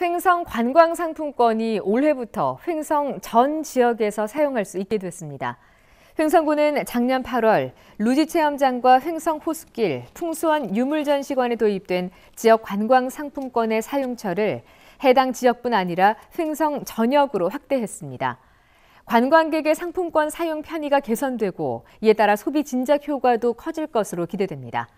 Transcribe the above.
횡성 관광 상품권이 올해부터 횡성 전 지역에서 사용할 수 있게 됐습니다. 횡성군은 작년 8월 루지 체험장과 횡성 호수길, 풍수원 유물 전시관에 도입된 지역 관광 상품권의 사용처를 해당 지역뿐 아니라 횡성 전역으로 확대했습니다. 관광객의 상품권 사용 편의가 개선되고 이에 따라 소비 진작 효과도 커질 것으로 기대됩니다.